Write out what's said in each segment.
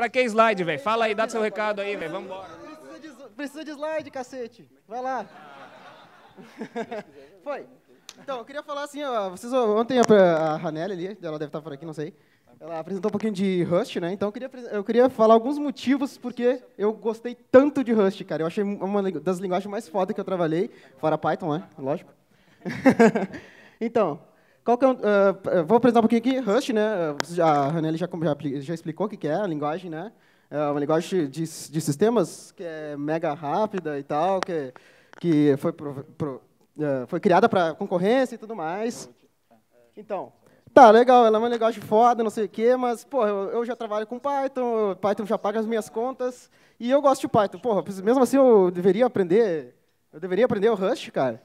Pra que slide, velho? Fala aí, dá seu recado aí, velho. Vambora. Precisa de, precisa de slide, cacete. Vai lá. Foi. Então, eu queria falar assim, ó, vocês, ontem a, a ali, ela deve estar por aqui, não sei. Ela apresentou um pouquinho de Rust, né? Então eu queria, eu queria falar alguns motivos porque eu gostei tanto de Rust, cara. Eu achei uma das linguagens mais fodas que eu trabalhei, fora Python, né? Lógico. então, qual que é, uh, vou apresentar um pouquinho aqui, Rust, né? Ah, a Ranelli já, já, já explicou o que é a linguagem, né? É uma linguagem de, de sistemas que é mega rápida e tal, que, que foi, pro, pro, uh, foi criada para concorrência e tudo mais. Então, tá, legal, ela é uma linguagem foda, não sei o quê, mas, pô, eu, eu, já trabalho com Python, Python já paga as minhas contas, e eu gosto de Python. Porra, mesmo assim eu deveria aprender, eu deveria aprender o Rust, cara?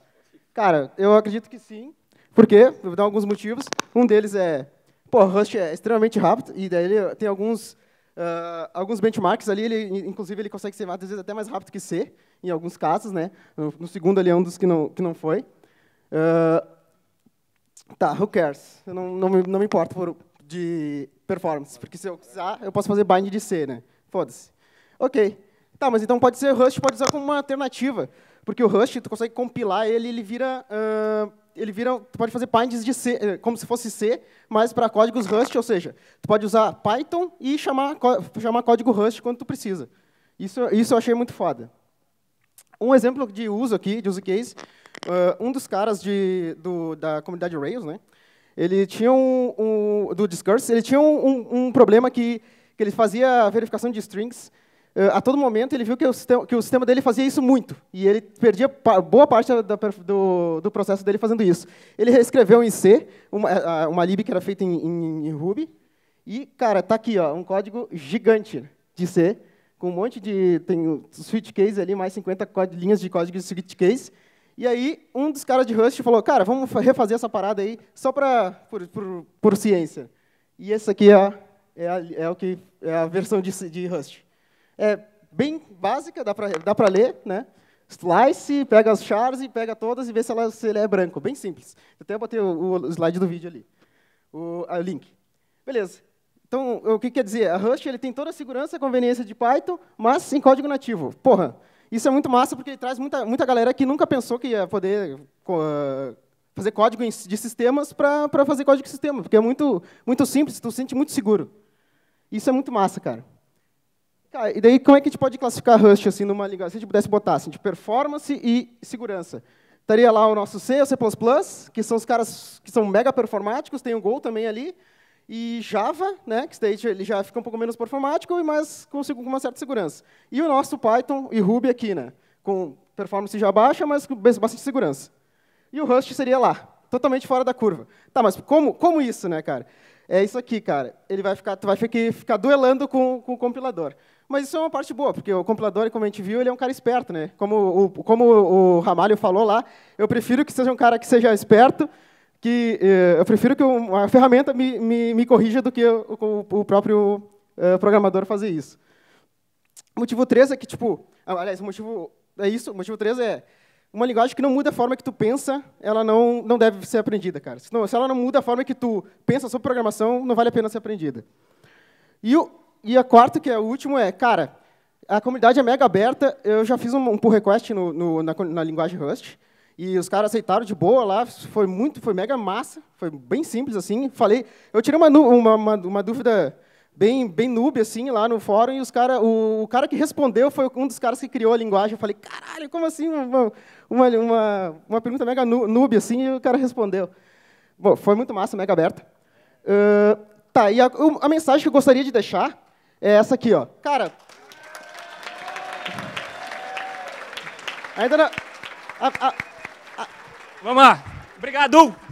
Cara, eu acredito que sim. Por quê? Vou dar alguns motivos. Um deles é, pô, Rust é extremamente rápido, e daí ele tem alguns, uh, alguns benchmarks ali, ele, inclusive ele consegue ser, às vezes, até mais rápido que C, em alguns casos, né? No, no segundo ali é um dos que não, que não foi. Uh, tá, who cares? Eu não, não, não me importo por, de performance, porque se eu quiser, eu posso fazer bind de C, né? Foda-se. Ok. Tá, mas então pode ser Rust, pode usar como uma alternativa, porque o Rust, tu consegue compilar ele, ele vira... Uh, ele vira, tu pode fazer binds de C, eh, como se fosse C, mas para códigos Rust, ou seja, tu pode usar Python e chamar, chamar código Rust quando tu precisa. Isso, isso eu achei muito foda. Um exemplo de uso aqui, de use case, uh, um dos caras de, do, da comunidade Rails, né, ele tinha um, um do Discurse, ele tinha um, um, um problema que, que ele fazia verificação de strings, eh, a todo momento ele viu que o, sistema, que o sistema dele fazia isso muito, e ele perdia boa parte da, do, do, processo dele fazendo isso. Ele reescreveu em C uma, uma lib que era feita em, em, em, Ruby, e, cara, tá aqui, ó, um código gigante de C, com um monte de... tem switch case ali, mais 50 linhas de código de switch case, e aí um dos caras de Rust falou, cara, vamos refazer essa parada aí só pra, por, por, por ciência. E esse aqui é, é, a, é, o que, é a versão de, de Rust é bem básica, dá para ler, né? Slice, pega as chars e pega todas e vê se, ela, se ele é branco. Bem simples. Eu até botei o, o slide do vídeo ali, o link. Beleza. Então, o que quer dizer? A Rust ele tem toda a segurança e conveniência de Python, mas sem código nativo. Porra, isso é muito massa porque ele traz muita, muita galera que nunca pensou que ia poder uh, fazer código de sistemas para fazer código de sistema, porque é muito, muito simples, tu se sente muito seguro. Isso é muito massa, cara. Tá, e daí como é que a gente pode classificar Rust assim numa ligação Se a gente pudesse botar assim, de performance e segurança. Estaria lá o nosso C, o C++, que são os caras que são mega performáticos, tem o Go também ali, e Java, né, que state ele já fica um pouco menos performático, mas consigo com uma certa segurança. E o nosso Python e Ruby aqui, né, com performance já baixa, mas com bastante segurança. E o Rust seria lá, totalmente fora da curva. Tá, mas como, como isso, né, cara? É isso aqui, cara. Ele vai ficar, tu vai ficar, ficar duelando com, com o compilador. Mas isso é uma parte boa, porque o compilador, como a gente viu, ele é um cara esperto, né? Como o, como o Ramalho falou lá, eu prefiro que seja um cara que seja esperto, que eh, eu prefiro que a ferramenta me, me, me corrija do que o, o, próprio eh, programador fazer isso. Motivo 3 é que, tipo, aliás, motivo é isso, motivo 3 é uma linguagem que não muda a forma que tu pensa, ela não, não deve ser aprendida, cara. Se, não, se ela não muda a forma que tu pensa sobre programação, não vale a pena ser aprendida. E o e a quarta, que é o último, é, cara, a comunidade é mega aberta. Eu já fiz um, pull request no, no, na, na, linguagem Rust e os caras aceitaram de boa lá. Foi muito, foi mega massa. Foi bem simples assim. Falei, eu tirei uma, uma, uma, uma dúvida bem bem noob assim lá no fórum e os cara, o, o, cara que respondeu foi um dos caras que criou a linguagem. Eu falei, caralho, como assim uma uma, uma, uma pergunta mega noob assim e o cara respondeu. Bom, foi muito massa, mega aberta. Uh, tá, e a, a mensagem que eu gostaria de deixar é essa aqui, ó. Cara. Ainda não. A, a, a... Vamos lá. Obrigado!